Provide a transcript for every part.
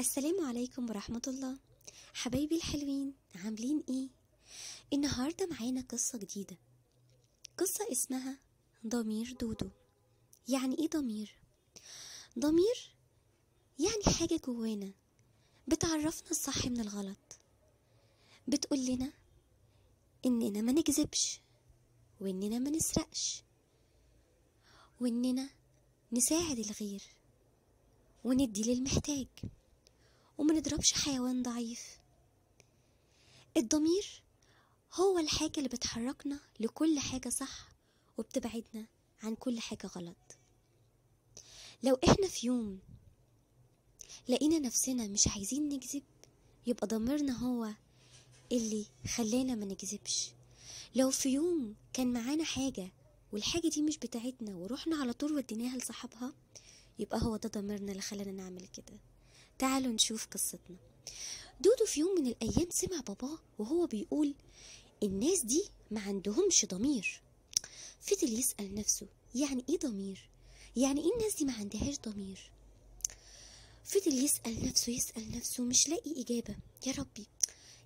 السلام عليكم ورحمة الله حبايبي الحلوين عاملين ايه؟ النهاردة معانا قصة جديدة قصة اسمها ضمير دودو يعني ايه ضمير؟ ضمير يعني حاجة جوانا بتعرفنا الصح من الغلط بتقول لنا اننا ما نكذبش واننا ما نسرقش واننا نساعد الغير وندي للمحتاج وما نضربش حيوان ضعيف الضمير هو الحاجة اللي بتحركنا لكل حاجة صح وبتبعدنا عن كل حاجة غلط لو احنا في يوم لقينا نفسنا مش عايزين نكذب يبقى ضميرنا هو اللي خلانا ما نكذبش لو في يوم كان معانا حاجة والحاجة دي مش بتاعتنا ورحنا على طول وديناها لصاحبها يبقى هو ده ضميرنا اللي خلانا نعمل كده تعالوا نشوف قصتنا دودو في يوم من الأيام سمع باباه وهو بيقول الناس دي ما عندهمش ضمير فضل يسأل نفسه يعني ايه ضمير يعني ايه الناس دي ما عندهاش ضمير فضل يسأل نفسه يسأل نفسه مش لاقي إجابة يا ربي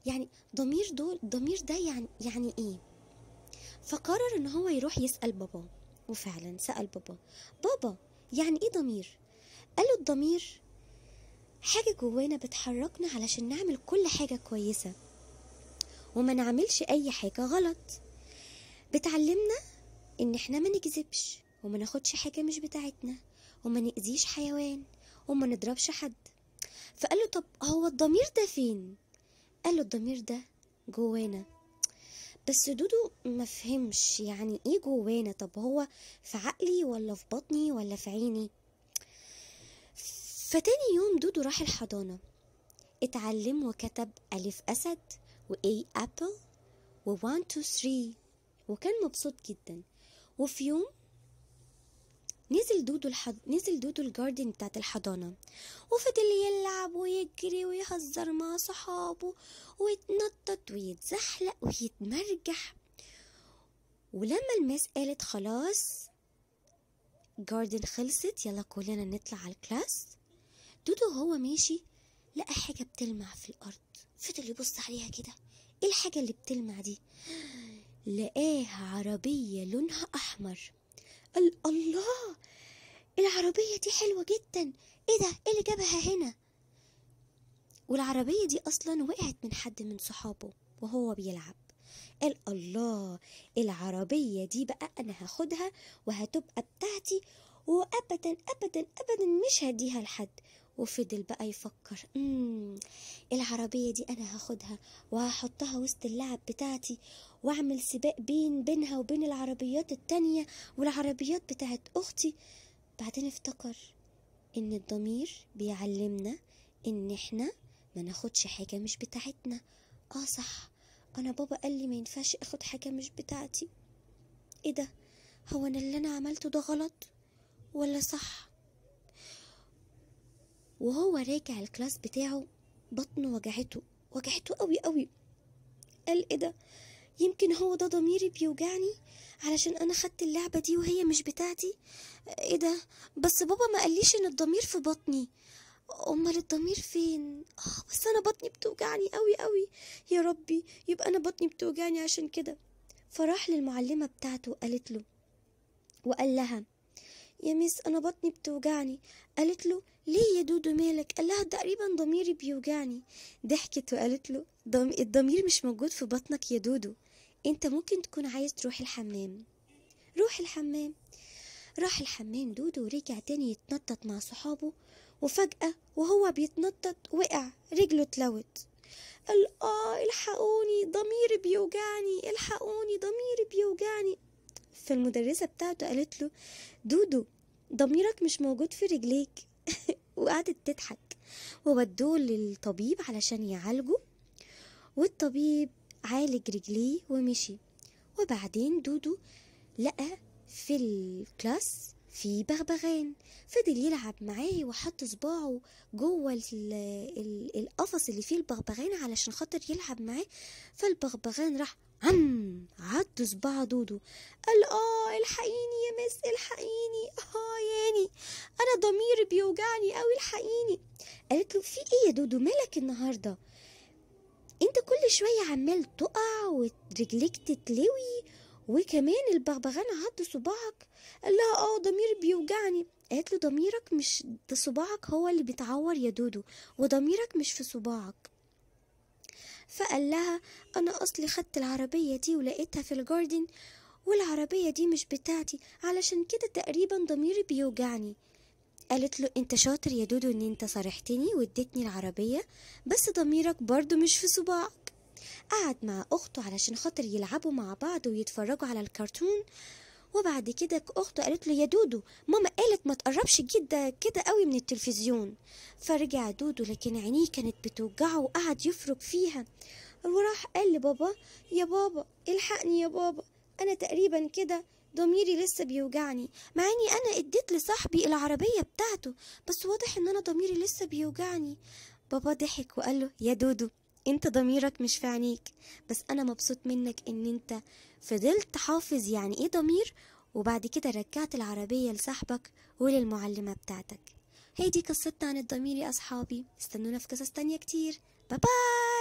يعني ضمير دول ضمير ده يعني يعني ايه فقرر ان هو يروح يسأل باباه وفعلا سأل بابا بابا يعني ايه ضمير قاله الضمير حاجة جوانا بتحركنا علشان نعمل كل حاجة كويسة وما نعملش أي حاجة غلط بتعلمنا إن إحنا ما نكذبش وما ناخدش حاجة مش بتاعتنا وما نأذيش حيوان وما نضربش حد فقال له طب هو الضمير ده فين قال له الضمير ده جوانا بس دودو ما فهمش يعني ايه جوانا طب هو في عقلي ولا في بطني ولا في عيني فتاني يوم دودو راح الحضانة اتعلم وكتب ألف أسد وإي أبل ووان تو ثري وكان مبسوط جدا وفي يوم نزل دودو الحض... نزل دودو الجاردن بتاعت الحضانة وفضل يلعب ويجري ويهزر مع صحابه ويتنطط ويتزحلق ويتمرجح ولما الماس قالت خلاص جاردن خلصت يلا كلنا نطلع على الكلاس دودو هو ماشي لقى حاجة بتلمع في الأرض فضل يبص عليها كده ايه الحاجة اللي بتلمع دي لقاها عربية لونها أحمر قال الله العربية دي حلوة جدا ايه ده ايه اللي جابها هنا والعربية دي أصلا وقعت من حد من صحابه وهو بيلعب قال الله العربية دي بقى أنا هاخدها وهتبقى بتاعتي وأبدا أبدا أبدا مش هديها لحد وفضل بقى يفكر امم العربية دي أنا هاخدها وهحطها وسط اللعب بتاعتي وأعمل سباق بين بينها وبين العربيات التانية والعربيات بتاعت أختي بعدين افتكر إن الضمير بيعلمنا إن إحنا ما ناخدش حاجة مش بتاعتنا آه صح أنا بابا قال لي ما ينفعش أخد حاجة مش بتاعتي إيه ده هو أنا اللي أنا عملته ده غلط ولا صح وهو راجع الكلاس بتاعه بطنه وجعته وجعته قوي قوي قال ايه ده يمكن هو ده ضميري بيوجعني علشان انا خدت اللعبه دي وهي مش بتاعتي ايه ده بس بابا ما قاليش ان الضمير في بطني امال الضمير فين اه بس انا بطني بتوجعني قوي قوي يا ربي يبقى انا بطني بتوجعني عشان كده فراح للمعلمه بتاعته قالت له وقال لها يا ميس أنا بطني بتوجعني قالت له ليه يا دودو مالك قال لها تقريبا ضميري بيوجعني ضحكت وقالت له دم... الضمير مش موجود في بطنك يا دودو انت ممكن تكون عايز تروح الحمام روح الحمام راح الحمام دودو ورجع تاني يتنطط مع صحابه وفجأة وهو بيتنطط وقع رجله اتلوت قال آه الحقوني ضميري بيوجعني الحقوني ضميري بيوجعني فالمدرسة بتاعته قالت له دودو ضميرك مش موجود في رجليك وقعدت تضحك وودوه للطبيب علشان يعالجه والطبيب عالج رجليه ومشي وبعدين دودو لقى في الكلاس في بغبغان فضل يلعب معاه وحط صباعه جوه القفص اللي فيه البغبغان علشان خاطر يلعب معاه فالبغبغان راح عم عض صباع دودو قال اه الحقيني يا مس الحقيني اه ياني انا ضميري بيوجعني اوي الحقيني قالت له في ايه يا دودو مالك النهارده انت كل شويه عمال تقع ورجليك تتلوي وكمان البغبغان عض صباعك قال لها اه ضميري بيوجعني قالت له ضميرك مش ده صباعك هو اللي بيتعور يا دودو وضميرك مش في صباعك فقال لها انا اصلي خدت العربيه دي ولقيتها في الجاردن والعربية دي مش بتاعتي علشان كده تقريبا ضميري بيوجعني قالت له انت شاطر يا دودو ان انت صارحتني واديتني العربية بس ضميرك برضو مش في صباعك قعد مع اخته علشان خاطر يلعبوا مع بعض ويتفرجوا على الكرتون وبعد كده اخته قالت له يا دودو ماما قالت ما تقربش جدا كده قوي من التلفزيون فرجع دودو لكن عينيه كانت بتوجعه وقعد يفرك فيها وراح قال لبابا يا بابا الحقني يا بابا أنا تقريبا كده ضميري لسه بيوجعني مع اني انا اديت لصاحبي العربيه بتاعته بس واضح ان انا ضميري لسه بيوجعني بابا ضحك وقال له يا دودو انت ضميرك مش في عينيك بس انا مبسوط منك ان انت فضلت حافظ يعني ايه ضمير وبعد كده رجعت العربيه لصاحبك وللمعلمه بتاعتك هي دي قصتنا عن الضمير يا اصحابي استنونا في قصص تانية كتير باي باي